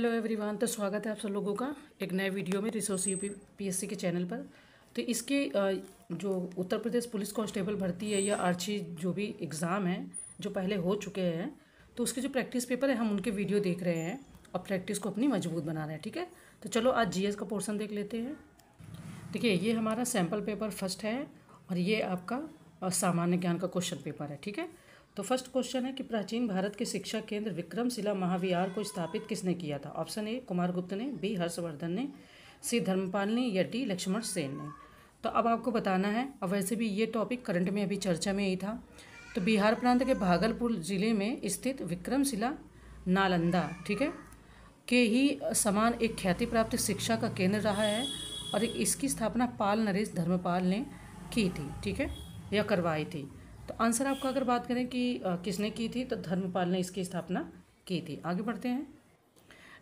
hello everyone तो स्वागत है आप सब लोगों का एक नए वीडियो में रिसोर्स यू पी के चैनल पर तो इसके जो उत्तर प्रदेश पुलिस कांस्टेबल भर्ती है या आर्ची जो भी एग्ज़ाम है जो पहले हो चुके हैं तो उसके जो प्रैक्टिस पेपर है हम उनके वीडियो देख रहे हैं और प्रैक्टिस को अपनी मजबूत बना रहे हैं ठीक है तो चलो आज जी का पोर्सन देख लेते हैं देखिए ये हमारा सैम्पल पेपर फर्स्ट है और ये आपका सामान्य ज्ञान का क्वेश्चन पेपर है ठीक है तो फर्स्ट क्वेश्चन है कि प्राचीन भारत के शिक्षा केंद्र विक्रमशिला महाविहार को स्थापित किसने किया था ऑप्शन ए कुमार गुप्त ने बी हर्षवर्धन ने सी धर्मपाल ने या डी लक्ष्मण सेन ने तो अब आपको बताना है और वैसे भी ये टॉपिक करंट में अभी चर्चा में ही था तो बिहार प्रांत के भागलपुर जिले में स्थित विक्रमशिला नालंदा ठीक है के ही समान एक ख्याति प्राप्त शिक्षा का केंद्र रहा है और इसकी स्थापना पाल नरेश धर्मपाल ने की थी ठीक है या करवाई थी तो आंसर आपका अगर बात करें कि आ, किसने की थी तो धर्मपाल ने इसकी स्थापना की थी आगे बढ़ते हैं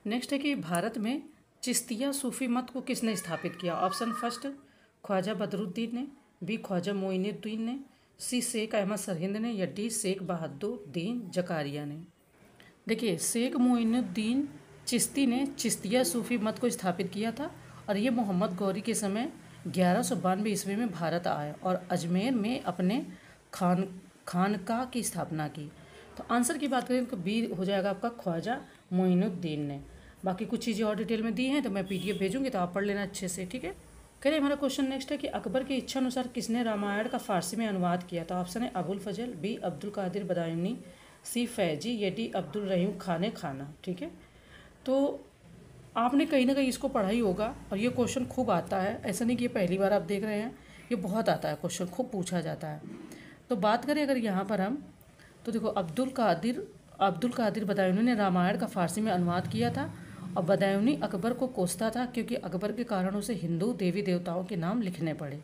नेक्स्ट है कि भारत में चिश्तिया सूफी मत को किसने स्थापित किया ऑप्शन फर्स्ट ख्वाजा बदरुद्दीन ने बी ख्वाजा मोइनुद्दीन ने सी शेख अहमद सरहिंद ने या डी शेख बहादुद्दीन जकारिया ने देखिए शेख मोइनुद्दीन चिश्ती ने चिश्तिया सूफी मत को स्थापित किया था और ये मोहम्मद गौरी के समय ग्यारह सौ बानवे ईस्वी में भारत आए और अजमेर में अपने खान खानका की स्थापना की तो आंसर की बात करें तो बी हो जाएगा आपका ख्वाजा मोइनुद्दीन ने बाकी कुछ चीज़ें और डिटेल में दी हैं तो मैं पी डी भेजूंगी तो आप पढ़ लेना अच्छे से ठीक है करिए हमारा क्वेश्चन नेक्स्ट है कि अकबर की इच्छा अनुसार किसने रामायण का फारसी में अनुवाद किया तो ऑप्शन है अबुल फजल बी अब्दुल कादिर बदायूनी सी फैजी ये डी अब्दुल रहीम खाने खाना ठीक है तो आपने कहीं ना कहीं इसको पढ़ा ही होगा और ये क्वेश्चन खूब आता है ऐसा नहीं कि ये पहली बार आप देख रहे हैं ये बहुत आता है क्वेश्चन खूब पूछा जाता है तो बात करें अगर यहाँ पर हम तो देखो अब्दुल कादिर अब्दुल कादिर बदायूनी ने रामायण का फ़ारसी में अनुवाद किया था और बदायूनी अकबर को कोसता था क्योंकि अकबर के कारण उसे हिंदू देवी देवताओं के नाम लिखने पड़े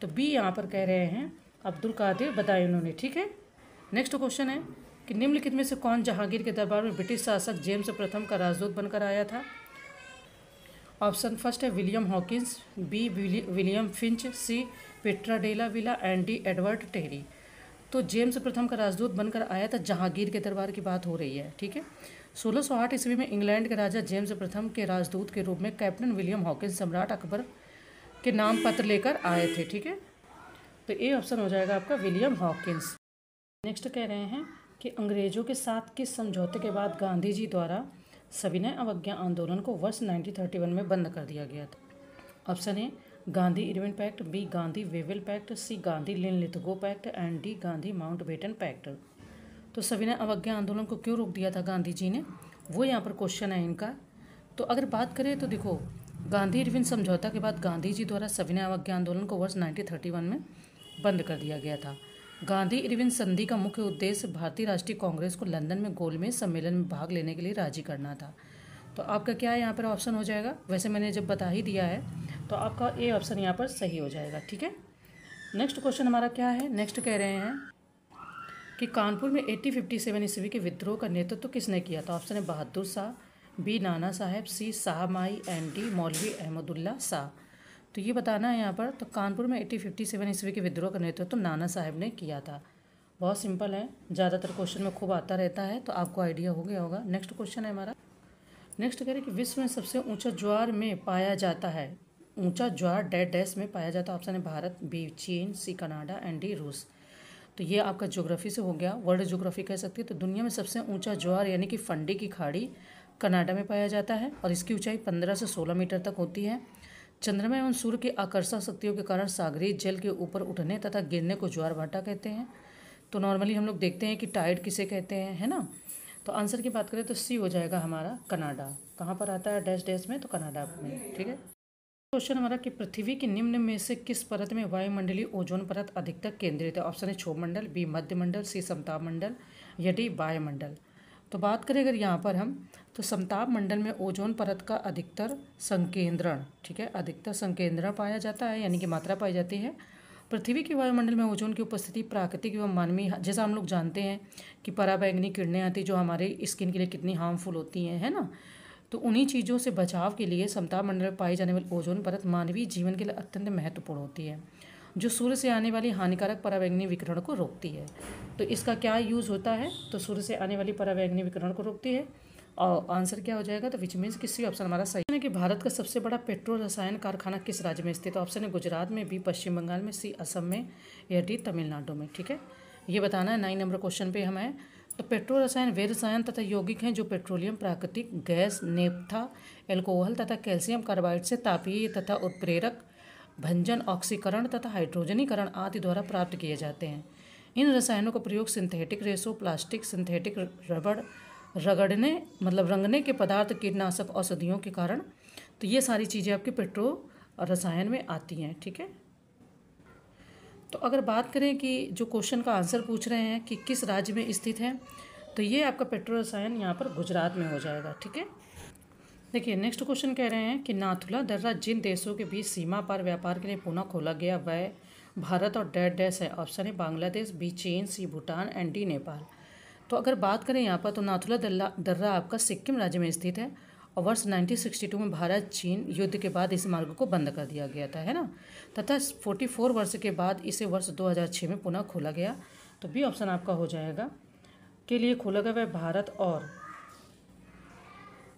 तो बी यहाँ पर कह रहे हैं अब्दुल कादिर बदायूनों ने ठीक है नेक्स्ट क्वेश्चन है कि निम्नलिखित में से कौन जहांगीर के दरबार में ब्रिटिश शासक जेम्स प्रथम का राजदूत बनकर आया था ऑप्शन फर्स्ट है William Hawkins B William Finch C Pietro Della Valle and D Edward Terry तो जेम्स प्रथम का राजदूत बनकर आया था जहांगीर के दरबार की बात हो रही है ठीक है 1608 ईस्वी में इंग्लैंड के राजा जेम्स प्रथम के राजदूत के रूप में कैप्टन विलियम हॉकिंस सम्राट अकबर के नाम पत्र लेकर आए थे ठीक है तो ए ऑप्शन हो जाएगा आपका विलियम हॉकिंस नेक्स्ट कह रहे हैं कि अंग्रेज़ों के साथ किस समझौते के बाद गांधी जी द्वारा सविनय अवज्ञा आंदोलन को वर्ष 1931 में बंद कर दिया गया था option A Gandhi Irwin pact B Gandhi Wavell pact C Gandhi Linlithgow pact and D Gandhi Mountbatten pact तो सविनय अवज्ञा आंदोलन को क्यों रोक दिया था गांधी जी ने वो यहाँ पर क्वेश्चन है इनका तो अगर बात करें तो देखो गांधी इरविन समझौता के बाद गांधी जी द्वारा सविनय अवज्ञा आंदोलन को वर्ष 1931 में बंद कर दिया गया था गांधी इरविन संधि का मुख्य उद्देश्य भारतीय राष्ट्रीय कांग्रेस को लंदन में गोलमेज सम्मेलन में भाग लेने के लिए राजी करना था तो आपका क्या यहाँ पर ऑप्शन हो जाएगा वैसे मैंने जब बता ही दिया है तो आपका ए ऑप्शन यहाँ पर सही हो जाएगा ठीक है नेक्स्ट क्वेश्चन हमारा क्या है नेक्स्ट कह रहे हैं कि कानपुर में एट्टी फिफ्टी सेवन ईस्वी के विद्रोह का नेतृत्व तो किसने किया था ऑप्शन है बहादुर शाह बी नाना साहेब सी शाह माई एम डी मौलवी अहमदुल्ला शाह तो ये बताना है यहाँ पर तो कानपुर में एट्टी फिफ्टी सेवन ईस्वी के विद्रोह का नेतृत्व तो नाना साहेब ने किया था बहुत सिंपल है ज़्यादातर क्वेश्चन में खूब आता रहता है तो आपको आइडिया हो गया होगा नेक्स्ट क्वेश्चन है हमारा नेक्स्ट कह रहे कि विश्व में सबसे ऊंचा ज्वार में पाया जाता है ऊंचा ज्वार डेड डैश में पाया जाता है ऑप्शन है भारत बी चीन सी कनाडा एंड डी रूस तो ये आपका ज्योग्राफी से हो गया वर्ल्ड ज्योग्राफी कह सकती है तो दुनिया में सबसे ऊंचा ज्वार यानी कि फंडी की खाड़ी कनाडा में पाया जाता है और इसकी ऊंचाई 15 से 16 मीटर तक होती है चंद्रमा एवं सूर्य की आकर्षक शक्तियों के कारण सागरी जल के ऊपर उठने तथा गिरने को ज्वार भाटा कहते हैं तो नॉर्मली हम लोग देखते हैं कि टाइड किसे कहते हैं है ना तो आंसर की बात करें तो सी हो जाएगा हमारा कनाडा कहाँ पर आता है डैश डैश में तो कनाडा में ठीक है क्वेश्चन हमारा कि पृथ्वी की निम्न में से किस परत में वायुमंडलीय ओजोन परत अधिकतर केंद्रित है ऑप्शन है छोमंडल बी मध्यमंडल सी समताप मंडल या डी वायुमंडल तो बात करें अगर यहाँ पर हम तो समताप मंडल में ओजोन परत का अधिकतर संकेंद्रण ठीक है अधिकतर संकेंद्रण पाया जाता है यानी कि मात्रा पाई जाती है पृथ्वी के वायुमंडल में ओजोन की उपस्थिति प्राकृतिक एवं मानवीय जैसा हम लोग जानते हैं कि पराबैंगनी किरणें आती जो हमारे स्किन के लिए कितनी हार्मफुल होती हैं है ना तो उन्हीं चीज़ों से बचाव के लिए समता मंडल में पाई जाने वाली ओजोन परत मानवीय जीवन के लिए अत्यंत महत्वपूर्ण होती है जो सूर्य से आने वाली हानिकारक परावैग्नि विकरण को रोकती है तो इसका क्या यूज़ होता है तो सूर्य से आने वाली परावैग्नि विकिरण को रोकती है और आंसर क्या हो जाएगा तो विच मीन्स किसी ऑप्शन हमारा सही है कि भारत का सबसे बड़ा पेट्रोल रसायन कारखाना किस राज्य में स्थित है ऑप्शन है गुजरात में बी पश्चिम बंगाल में सी असम में या डी तमिलनाडु में ठीक है ये बताना है नाइन नंबर क्वेश्चन पे हमें तो पेट्रो रसायन वे रसायन तथा यौगिक हैं जो पेट्रोलियम प्राकृतिक गैस नेपथा एल्कोहल तथा कैल्शियम कार्बाइड से तापीय तथा उत्प्रेरक भंजन ऑक्सीकरण तथा हाइड्रोजनीकरण आदि द्वारा प्राप्त किए जाते हैं इन रसायनों का प्रयोग सिंथेटिक रेसो प्लास्टिक सिंथेटिक रबड़ रगड़ने मतलब रंगने के पदार्थ कीटनाशक औषधियों के कारण तो ये सारी चीज़ें आपके पेट्रोल रसायन में आती हैं ठीक है तो अगर बात करें कि जो क्वेश्चन का आंसर पूछ रहे हैं कि किस राज्य में स्थित है तो ये आपका पेट्रोल रसायन यहाँ पर गुजरात में हो जाएगा ठीक है देखिए नेक्स्ट क्वेश्चन कह रहे हैं कि नाथुला दर्रा जिन देशों के बीच सीमा पार व्यापार के लिए पुनः खोला गया वह भारत और डेड डैश है ऑप्शन है बांग्लादेश बी चीन C Bhutan and D Nepal तो अगर बात करें यहाँ पर तो नाथुला दर्रा आपका सिक्किम राज्य में स्थित है और वर्ष 1962 में भारत चीन युद्ध के बाद इस मार्ग को बंद कर दिया गया था है ना तथा 44 वर्ष के बाद इसे वर्ष 2006 में पुनः खोला गया तो बी ऑप्शन आपका हो जाएगा के लिए खोला गया वह भारत और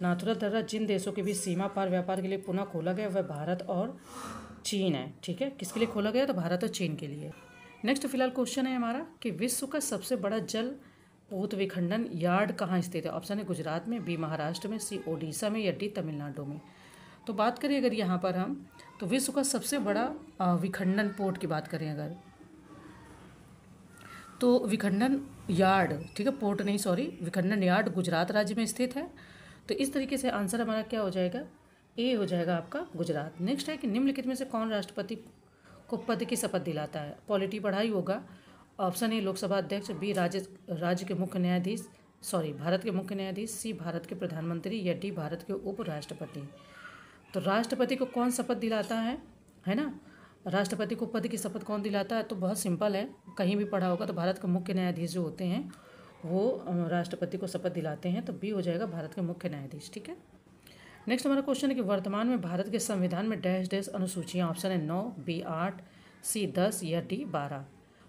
नाथुरा दर्रा जिन देशों के बीच सीमा पार व्यापार के लिए पुनः खोला गया वह भारत और चीन है ठीक है किसके लिए खोला गया तो भारत और चीन के लिए नेक्स्ट फिलहाल क्वेश्चन है हमारा कि विश्व का सबसे बड़ा जल पोत विखंडन यार्ड कहाँ स्थित है ऑप्शन है गुजरात में बी महाराष्ट्र में सी ओडिशा में या डी तमिलनाडु में तो बात करें अगर यहाँ पर हम तो विश्व का सबसे बड़ा विखंडन पोर्ट की बात करें अगर तो विखंडन यार्ड ठीक है पोर्ट नहीं सॉरी विखंडन यार्ड गुजरात राज्य में स्थित है तो इस तरीके से आंसर हमारा क्या हो जाएगा ए हो जाएगा आपका गुजरात नेक्स्ट है कि निम्नलिखित में से कौन राष्ट्रपति को पद की शपथ दिलाता है पॉलिटी पढ़ाई होगा ऑप्शन ए लोकसभा अध्यक्ष बी राज्य राज्य के मुख्य न्यायाधीश सॉरी भारत के मुख्य न्यायाधीश सी भारत के प्रधानमंत्री या डी भारत के उपराष्ट्रपति तो राष्ट्रपति को कौन शपथ दिलाता है है ना राष्ट्रपति को पद की शपथ कौन दिलाता है तो बहुत सिंपल है कहीं भी पढ़ा होगा तो भारत के मुख्य न्यायाधीश जो होते हैं वो राष्ट्रपति को शपथ दिलाते हैं तो बी हो जाएगा भारत के मुख्य न्यायाधीश ठीक है नेक्स्ट हमारा क्वेश्चन है कि वर्तमान में भारत के संविधान में डैश डैश अनुसूचियाँ ऑप्शन है नौ बी आठ सी दस या डी बारह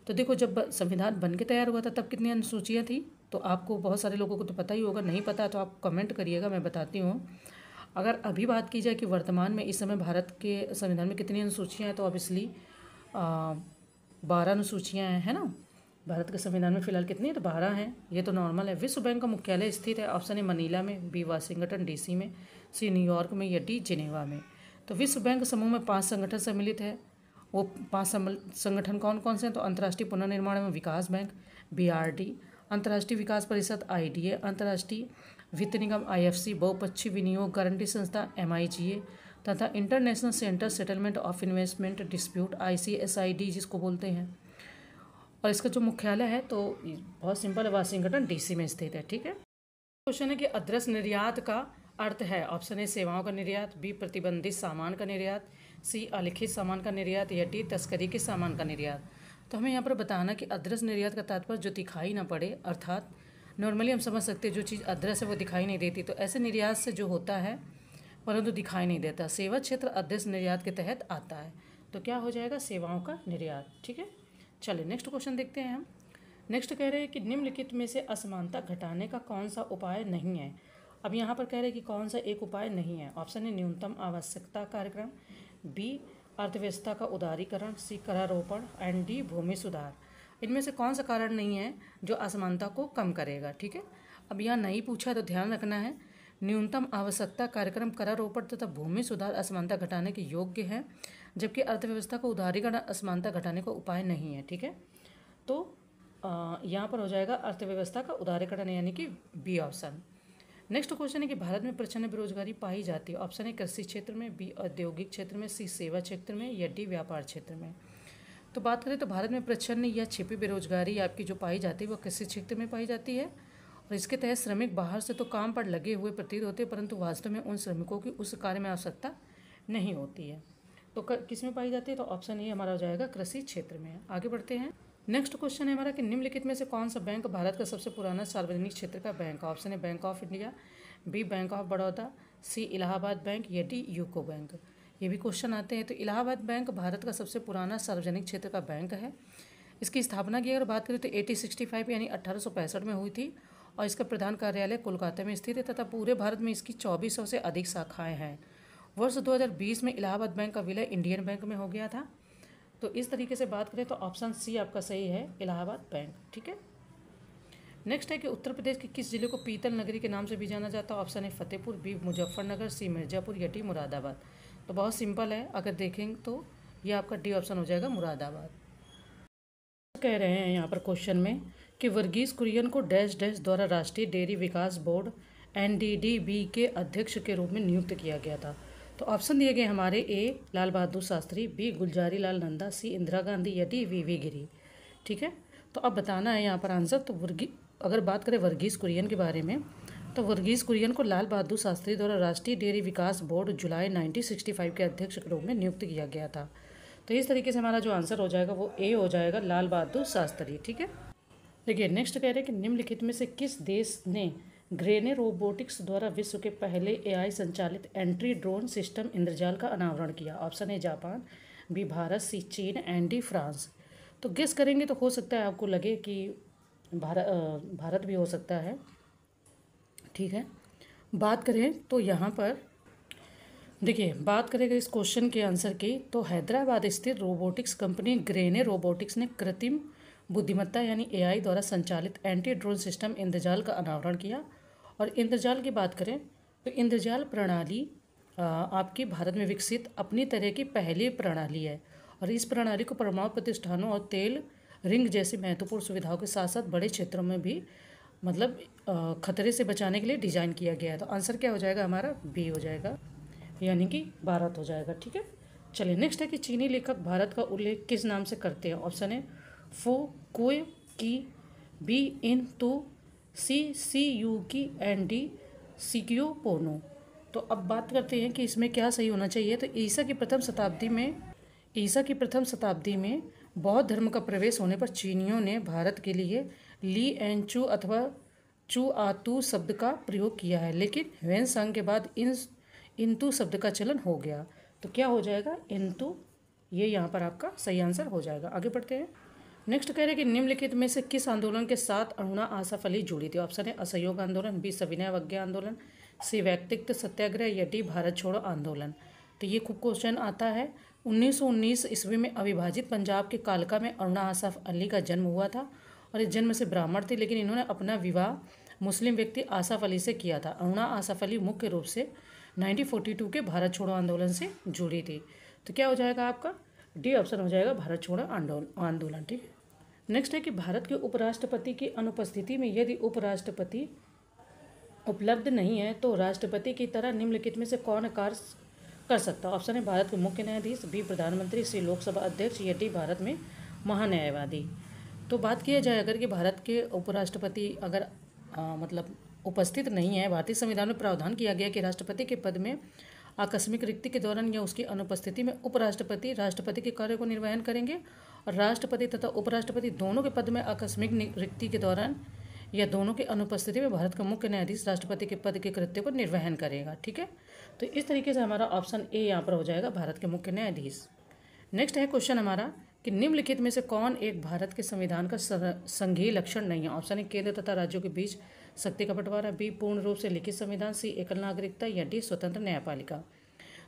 तो देखो जब संविधान बन के तैयार हुआ था तब कितनी अनुसूचियाँ थी तो आपको बहुत सारे लोगों को तो पता ही होगा नहीं पता तो आप कमेंट करिएगा मैं बताती हूँ अगर अभी बात की जाए कि वर्तमान में इस समय भारत के संविधान में कितनी अनुसूचियाँ हैं तो ऑब्वियसली बारह अनुसूचियाँ हैं है ना भारत के संविधान में फिलहाल कितनी है तो बारह हैं ये तो नॉर्मल है विश्व बैंक का मुख्यालय स्थित है ऑप्शन ए मनीला में बी वाशिंगटन डीसी में सी न्यूयॉर्क में या डी जिनेवा में तो विश्व बैंक समूह में पांच संगठन सम्मिलित है वो पांच संगठन कौन कौन से हैं तो अंतर्राष्ट्रीय पुनर्निर्माण एवं विकास बैंक बी अंतर्राष्ट्रीय विकास परिषद आई अंतर्राष्ट्रीय वित्त निगम आई बहुपक्षीय विनियोग गारंटी संस्था एम तथा international centre settlement of investment dispute I जिसको बोलते हैं और इसका जो मुख्यालय है तो बहुत सिंपल है वाशिंगटन डीसी में स्थित है ठीक है क्वेश्चन है कि अदृश्य निर्यात का अर्थ है ऑप्शन ए सेवाओं का निर्यात बी प्रतिबंधित सामान का निर्यात सी अलिखित सामान का निर्यात या डी तस्करी के सामान का निर्यात तो हमें यहाँ पर बताना कि अदृश्य निर्यात का तात्पर्य जो दिखाई ना पड़े अर्थात नॉर्मली हम समझ सकते हैं जो चीज़ अदृश्य है वो दिखाई नहीं देती तो ऐसे निर्यात से जो होता है परंतु दिखाई नहीं देता सेवा क्षेत्र अदृश्य निर्यात के तहत आता है तो क्या हो जाएगा सेवाओं का निर्यात ठीक है चलिए नेक्स्ट क्वेश्चन देखते हैं हम नेक्स्ट कह रहे हैं कि निम्नलिखित में से असमानता घटाने का कौन सा उपाय नहीं है अब यहाँ पर कह रहे हैं कि कौन सा एक उपाय नहीं है ऑप्शन है न्यूनतम आवश्यकता कार्यक्रम बी अर्थव्यवस्था का उदारीकरण सी करारोपण एंड डी भूमि सुधार इनमें से कौन सा कारण नहीं है जो असमानता को कम करेगा ठीक है अब यहाँ नहीं पूछा तो ध्यान रखना है न्यूनतम आवश्यकता कार्यक्रम करारोपण तथा भूमि सुधार असमानता घटाने के योग्य है जबकि अर्थव्यवस्था को उदारीकरण असमानता घटाने का उपाय नहीं है ठीक है तो यहाँ पर हो जाएगा अर्थव्यवस्था का उदारीकरण यानी कि बी ऑप्शन नेक्स्ट क्वेश्चन है कि भारत में प्रचंड बेरोजगारी पाई जाती है ऑप्शन है कृषि क्षेत्र में बी औद्योगिक क्षेत्र में सी सेवा क्षेत्र में या डी व्यापार क्षेत्र में तो बात करें तो भारत में प्रचंड या छिपी बेरोजगारी आपकी जो पाई जाती है वो कृषि क्षेत्र में पाई जाती है और इसके तहत श्रमिक बाहर से तो काम पर लगे हुए प्रतीत होते हैं परंतु वास्तव में उन श्रमिकों की उस कार्य में आवश्यकता नहीं होती है तो किस में पाई जाती है तो ऑप्शन ये हमारा हो जाएगा कृषि क्षेत्र में आगे बढ़ते हैं नेक्स्ट क्वेश्चन है हमारा कि निम्नलिखित में से कौन सा बैंक भारत का सबसे पुराना सार्वजनिक क्षेत्र का बैंक ऑप्शन है bank of India B bank of Baroda C Allahabad bank या डी यूको बैंक ये भी क्वेश्चन आते हैं तो इलाहाबाद बैंक भारत का सबसे पुराना सार्वजनिक क्षेत्र का बैंक है इसकी स्थापना की अगर बात करें तो 1865 यानी अट्ठारह में हुई थी और इसका प्रधान कार्यालय कोलकाता में स्थित है तथा पूरे भारत में इसकी चौबीस से अधिक शाखाएँ हैं वर्ष दो में इलाहाबाद बैंक का विलय इंडियन बैंक में हो गया था तो इस तरीके से बात करें तो ऑप्शन सी आपका सही है इलाहाबाद बैंक ठीक है नेक्स्ट है कि उत्तर प्रदेश के किस जिले को पीतल नगरी के नाम से भी जाना जाता है ऑप्शन है फतेहपुर बी मुजफ्फरनगर सी मिर्जापुर या डी मुरादाबाद तो बहुत सिंपल है अगर देखें तो ये आपका डी ऑप्शन हो जाएगा मुरादाबाद कह रहे हैं यहाँ पर क्वेश्चन में कि वर्गीज कुरियन को डैश डैश द्वारा राष्ट्रीय डेयरी विकास बोर्ड एन के अध्यक्ष के रूप में नियुक्त किया गया था तो ऑप्शन दिए गए हमारे A Lal Bahadur Shastri B Gulzarilal Nanda C Indira Gandhi या डी वी वी गिरी ठीक है तो अब बताना है यहाँ पर आंसर तो वर्गी अगर बात करें वर्गीज कुरियन के बारे में तो वर्गीज कुरियन को लाल बहादुर शास्त्री द्वारा राष्ट्रीय डेयरी विकास बोर्ड जुलाई नाइनटीन के अध्यक्ष के रूप में नियुक्त किया गया था तो इस तरीके से हमारा जो आंसर हो जाएगा वो ए हो जाएगा लाल बहादुर शास्त्री ठीक है देखिए नेक्स्ट कह रहे हैं कि निम्नलिखित में से किस देश ने ग्रेने रोबोटिक्स द्वारा विश्व के पहले एआई संचालित एंट्री ड्रोन सिस्टम इंद्रजाल का अनावरण किया ऑप्शन है जापान बी भारत सी चीन एंड डी फ्रांस तो गेस करेंगे तो हो सकता है आपको लगे कि भारत भारत भी हो सकता है ठीक है बात करें तो यहाँ पर देखिए बात करेंगे इस क्वेश्चन के आंसर की तो हैदराबाद स्थित रोबोटिक्स कंपनी ग्रेने रोबोटिक्स ने कृत्रिम बुद्धिमत्ता यानी एआई द्वारा संचालित एंटी ड्रोन सिस्टम इंद्रजाल का अनावरण किया और इंद्रजाल की बात करें तो इंद्रजाल प्रणाली आपकी भारत में विकसित अपनी तरह की पहली प्रणाली है और इस प्रणाली को परमाणु प्रतिष्ठानों और तेल रिंग जैसी महत्वपूर्ण सुविधाओं के साथ साथ बड़े क्षेत्रों में भी मतलब खतरे से बचाने के लिए डिज़ाइन किया गया है तो आंसर क्या हो जाएगा हमारा बी हो जाएगा यानी कि भारत हो जाएगा ठीक है चलिए नेक्स्ट है कि चीनी लेखक भारत का उल्लेख किस नाम से करते हैं ऑप्शन है फो कोए की बी इन तू सी सी यू की एन डी सी क्यू पोनो तो अब बात करते हैं कि इसमें क्या सही होना चाहिए तो ईसा की प्रथम शताब्दी में ईसा की प्रथम शताब्दी में बौद्ध धर्म का प्रवेश होने पर चीनियों ने भारत के लिए ली एन चू अथवा चू आतू शब्द का प्रयोग किया है लेकिन वेन संग के बाद इन इंतु शब्द का चलन हो गया तो क्या हो जाएगा इंतु ये यहाँ पर आपका सही आंसर हो जाएगा आगे बढ़ते हैं नेक्स्ट कह रहे हैं कि निम्नलिखित में से किस आंदोलन के साथ अरुणा आसफ अली जुड़ी थी ऑप्शन है असहयोग आंदोलन बी सविनय अवज्ञा आंदोलन सी व्यक्तित्व सत्याग्रह या डी भारत छोड़ो आंदोलन तो ये खूब क्वेश्चन आता है 1919 ईस्वी में अविभाजित पंजाब के कालका में अरुणा आसफ अली का जन्म हुआ था और इस जन्म से ब्राह्मण थे लेकिन इन्होंने अपना विवाह मुस्लिम व्यक्ति आसफ अली से किया था अरुणा आसफ अली मुख्य रूप से 1942 के भारत छोड़ो आंदोलन से जुड़ी थी तो क्या हो जाएगा आपका डी ऑप्शन हो जाएगा भारत छोड़ो आंदोलन आंदोलन ठीक है नेक्स्ट है कि भारत के उपराष्ट्रपति की अनुपस्थिति में यदि उपराष्ट्रपति उपलब्ध नहीं है तो राष्ट्रपति की तरह निम्नलिखित में से कौन कार्य कर सकता ऑप्शन है भारत के मुख्य न्यायाधीश बी प्रधानमंत्री सी लोकसभा अध्यक्ष या डी भारत में महान्यायवादी तो बात किया जाए अगर कि भारत के उपराष्ट्रपति अगर आ, मतलब उपस्थित नहीं है भारतीय संविधान में प्रावधान किया गया कि राष्ट्रपति के पद में आकस्मिक रिक्ति के दौरान या उसकी अनुपस्थिति में उपराष्ट्रपति राष्ट्रपति के कार्य को निर्वहन करेंगे और राष्ट्रपति तथा उपराष्ट्रपति दोनों के पद में आकस्मिक रिक्ति के दौरान या दोनों की अनुपस्थिति में भारत का मुख्य न्यायाधीश राष्ट्रपति के पद के कृत्य को निर्वहन करेगा ठीक है तो इस तरीके से हमारा ऑप्शन ए यहाँ पर हो जाएगा भारत के मुख्य न्यायाधीश नेक्स्ट है क्वेश्चन हमारा कि निम्नलिखित में से कौन एक भारत के संविधान का संघीय लक्षण नहीं है ऑप्शन ए केंद्र तथा राज्यों के बीच शक्ति का बंटवारा बी पूर्ण रूप से लिखित संविधान सी एकल नागरिकता या डी स्वतंत्र न्यायपालिका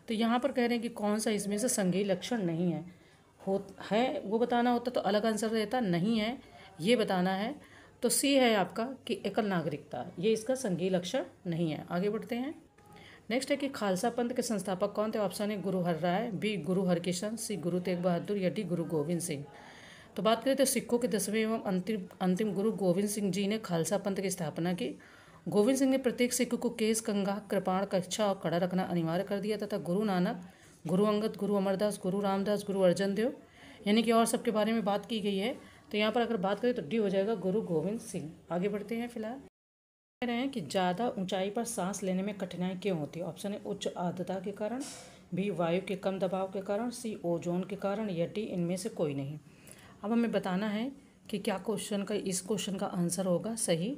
तो यहाँ पर कह रहे हैं कि कौन सा इसमें से संघीय लक्षण नहीं है हो है वो बताना होता तो अलग आंसर रहता नहीं है ये बताना है तो सी है आपका कि एकल नागरिकता ये इसका संघीय लक्षण नहीं है आगे बढ़ते हैं नेक्स्ट है कि खालसा पंथ के संस्थापक कौन थे ऑप्शन ए गुरु हर राय बी गुरु हरकिशन सी गुरु तेग बहादुर या डी गुरु गोविंद सिंह तो बात करें तो सिखों के दसवें एवं अंतिम अंतिम गुरु गोविंद सिंह जी ने खालसा पंथ की स्थापना की गोविंद सिंह ने प्रत्येक सिख को केस कंगा कृपाण कक्षा और कड़ा रखना अनिवार्य कर दिया तथा गुरु नानक गुरु अंगद गुरु अमरदास गुरु रामदास गुरु अर्जन देव यानी कि और सब के बारे में बात की गई है तो यहाँ पर अगर बात करें तो डी हो जाएगा गुरु गोविंद सिंह आगे बढ़ते हैं फिलहाल कह रहे हैं कि ज़्यादा ऊंचाई पर सांस लेने में कठिनाई क्यों होती है ऑप्शन है उच्च आर्द्रता के कारण बी वायु के कम दबाव के कारण सी ओजोन के कारण या डी इनमें से कोई नहीं अब हमें बताना है कि क्या क्वेश्चन का इस क्वेश्चन का आंसर होगा सही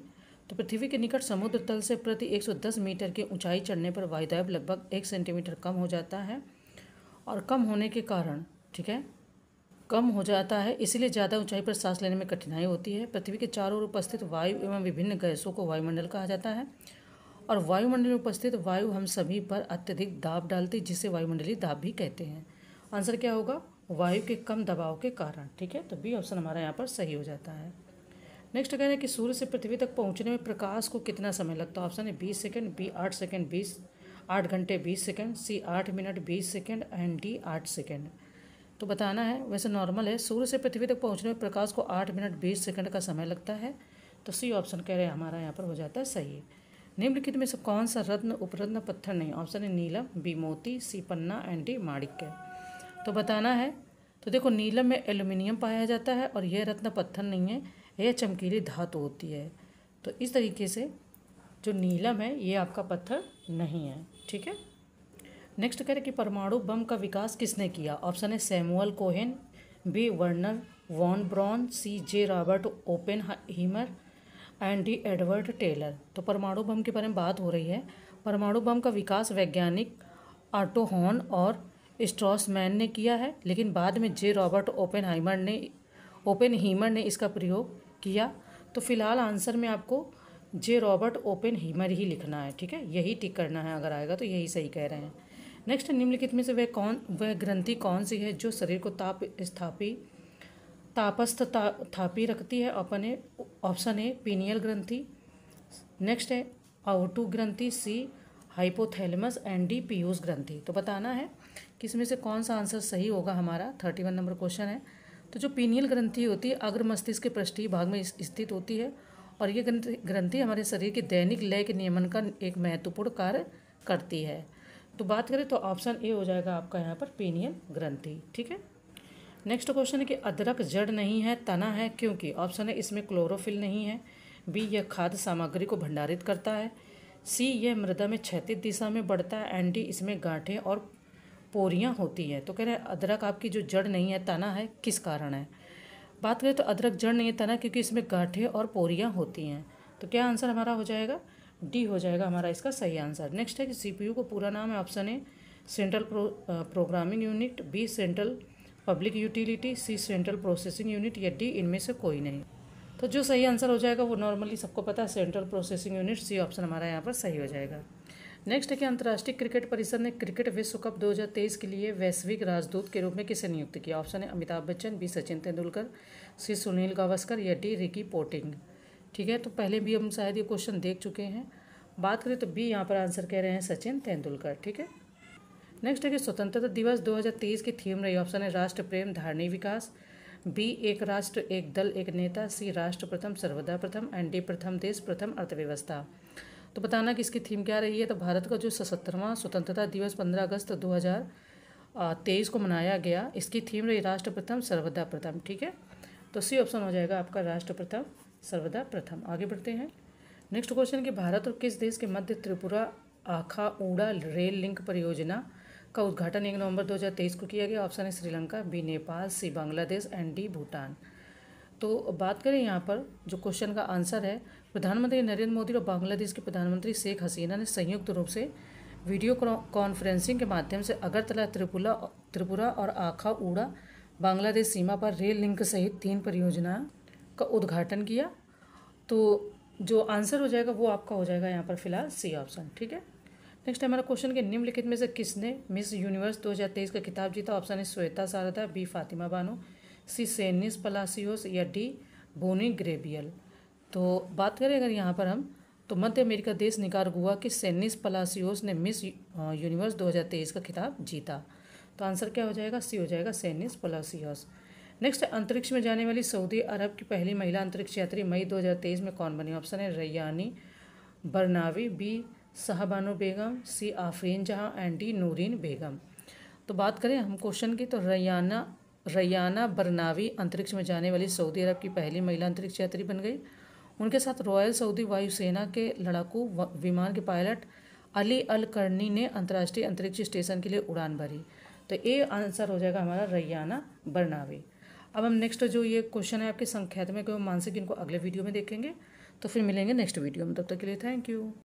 तो पृथ्वी के निकट समुद्र तल से प्रति 110 मीटर की ऊंचाई चढ़ने पर वायुदायब लगभग एक सेंटीमीटर कम हो जाता है और कम होने के कारण ठीक है कम हो जाता है इसलिए ज़्यादा ऊंचाई पर सांस लेने में कठिनाई होती है पृथ्वी के चारों ओर उपस्थित वायु एवं विभिन्न गैसों को वायुमंडल कहा जाता है और वायुमंडल में उपस्थित वायु हम सभी पर अत्यधिक दाब डालती जिसे वायुमंडलीय दाब भी कहते हैं आंसर क्या होगा वायु के कम दबाव के कारण ठीक है तो बी ऑप्शन हमारा यहाँ पर सही हो जाता है नेक्स्ट कह रहे हैं कि सूर्य से पृथ्वी तक पहुँचने में प्रकाश को कितना समय लगता है ऑप्शन है बीस सेकेंड बी आठ सेकेंड बीस आठ घंटे बीस सेकेंड सी आठ मिनट बीस सेकेंड एंड डी आठ सेकेंड तो बताना है वैसे नॉर्मल है सूर्य से पृथ्वी तक पहुंचने में प्रकाश को आठ मिनट बीस सेकंड का समय लगता है तो सी ऑप्शन कह रहे हैं हमारा यहाँ पर हो जाता है सही निम्नलिखित में से कौन सा रत्न उपरत्न पत्थर नहीं ऑप्शन है नीलम बी मोती सी पन्ना एंड डी माणिक्य तो बताना है तो देखो नीलम में एल्यूमिनियम पाया जाता है और यह रत्न पत्थर नहीं है यह चमकीली धातु होती है तो इस तरीके से जो नीलम है ये आपका पत्थर नहीं है ठीक है नेक्स्ट कह रहे कि परमाणु बम का विकास किसने किया ऑप्शन है Samuel Cohen B Wernher von Braun C J Robert Oppenheimer and D Edward Teller तो परमाणु बम के बारे में बात हो रही है परमाणु बम का विकास वैज्ञानिक आटो और स्ट्रॉसमैन ने किया है लेकिन बाद में जे रॉबर्ट ओपेन हाइमर ने ओपेन हीमर ने इसका प्रयोग किया तो फिलहाल आंसर में आपको जे रॉबर्ट ओपन हीमर ही लिखना है ठीक है यही टिक करना है अगर आएगा तो यही सही कह रहे हैं नेक्स्ट निम्नलिखित में से वह कौन वह ग्रंथि कौन सी है जो शरीर को ताप स्थापी तापस्थ ता, थापी रखती है अपने ऑप्शन ए पीनियल ग्रंथि नेक्स्ट है आउटू ग्रंथि सी हाइपोथैलमस एंड डी पीयूस ग्रंथि तो बताना है कि इसमें से कौन सा आंसर सही होगा हमारा थर्टी वन नंबर क्वेश्चन है तो जो पीनियल ग्रंथि होती है अग्र मस्तिष्क के पृष्ठीय भाग में स्थित होती है और ये ग्रंथि हमारे शरीर के दैनिक लय के नियमन का एक महत्वपूर्ण कार्य करती है तो बात करें तो ऑप्शन ए हो जाएगा आपका यहाँ पर पीनियन ग्रंथि ठीक है नेक्स्ट क्वेश्चन है कि अदरक जड़ नहीं है तना है क्योंकि ऑप्शन है इसमें क्लोरोफिल नहीं है बी यह खाद्य सामग्री को भंडारित करता है सी यह मृदा में क्षैतिज दिशा में बढ़ता है एंड डी इसमें गांठें और पोरियाँ होती हैं तो कह रहे हैं अदरक आपकी जो जड़ नहीं है तना है किस कारण है बात करें तो अदरक जड़ नहीं तना क्योंकि इसमें गाठे और पोरियाँ होती हैं तो क्या आंसर हमारा हो जाएगा डी हो जाएगा हमारा इसका सही आंसर नेक्स्ट है कि सी को पूरा नाम है option A central pro, programming unit B central public utility C central processing unit या डी इनमें से कोई नहीं तो जो सही आंसर हो जाएगा वो नॉर्मली सबको पता है central processing unit C option हमारा यहाँ पर सही हो जाएगा नेक्स्ट है कि अंतर्राष्ट्रीय क्रिकेट परिषद ने क्रिकेट विश्व कप 2023 के लिए वैश्विक राजदूत के रूप में किसे नियुक्त किया ऑप्शन है अमिताभ बच्चन बी सचिन तेंदुलकर सी सुनील गावस्कर या डी रिकी पोटिंग ठीक है तो पहले भी हम शायद ये क्वेश्चन देख चुके हैं बात करें तो बी यहाँ पर आंसर कह रहे हैं सचिन तेंदुलकर ठीक है नेक्स्ट है कि स्वतंत्रता दिवस 2023 की थीम रही ऑप्शन है राष्ट्र प्रेम धारणी विकास बी एक राष्ट्र एक दल एक नेता सी राष्ट्र प्रथम सर्वदा प्रथम एंड डी प्रथम देश प्रथम अर्थव्यवस्था तो बताना कि इसकी थीम क्या रही है तो भारत का जो सशस्त्रवा स्वतंत्रता दिवस पंद्रह अगस्त दो हज़ार तेईस को मनाया गया इसकी थीम रही राष्ट्र प्रथम सर्वदा प्रथम ठीक है तो सी ऑप्शन हो जाएगा आपका राष्ट्र प्रथम सर्वदा प्रथम आगे बढ़ते हैं नेक्स्ट क्वेश्चन कि भारत और किस देश के मध्य त्रिपुरा आखा ऊड़ा रेल लिंक परियोजना का उद्घाटन एक नवंबर 2023 को किया गया ऑप्शन है Sri Lanka B Nepal C Bangladesh and D Bhutan तो बात करें यहाँ पर जो क्वेश्चन का आंसर है प्रधानमंत्री नरेंद्र मोदी और बांग्लादेश के प्रधानमंत्री शेख हसीना ने संयुक्त रूप से वीडियो कॉन्फ्रेंसिंग के माध्यम से अगरतला त्रिपुरा त्रिपुरा और आखा उड़ा बांग्लादेश सीमा पर रेल लिंक सहित तीन परियोजना का उद्घाटन किया तो जो आंसर हो जाएगा वो आपका हो जाएगा यहाँ पर फिलहाल सी ऑप्शन ठीक है नेक्स्ट हमारा क्वेश्चन कि निम्नलिखित में से किसने मिस यूनिवर्स 2023 का खिताब जीता ऑप्शन है Shweta Sharda B Fatima Bano C Sheynnis Palacios या डी बोनी ग्रेबियल तो बात करें अगर यहाँ पर हम तो मध्य अमेरिका देश निकार हुआ कि सेनिस पलासियोस ने मिस यूनिवर्स 2023 का खिताब जीता तो आंसर क्या हो जाएगा सी हो जाएगा सेनिस पलासियोस नेक्स्ट अंतरिक्ष में जाने वाली सऊदी अरब की पहली महिला अंतरिक्ष यात्री मई 2023 में कौन बनी ऑप्शन है रैयानी बरनावी बी साहबानो बेगम सी आफरीन जहाँ एंड डी नूरिन बेगम तो बात करें हम क्वेश्चन की तो रैयाना रैयाना बरनावी अंतरिक्ष में जाने वाली सऊदी अरब की पहली महिला अंतरिक्ष यात्री बन गई उनके साथ रॉयल सऊदी वायुसेना के लड़ाकू विमान के पायलट अली अल करनी ने अंतर्राष्ट्रीय अंतरिक्ष स्टेशन के लिए उड़ान भरी तो ये आंसर हो जाएगा हमारा रैयाना बरनावी अब हम नेक्स्ट जो ये क्वेश्चन है आपके में क्यों मानसिक इनको अगले वीडियो में देखेंगे तो फिर मिलेंगे नेक्स्ट वीडियो में तब तक के लिए थैंक यू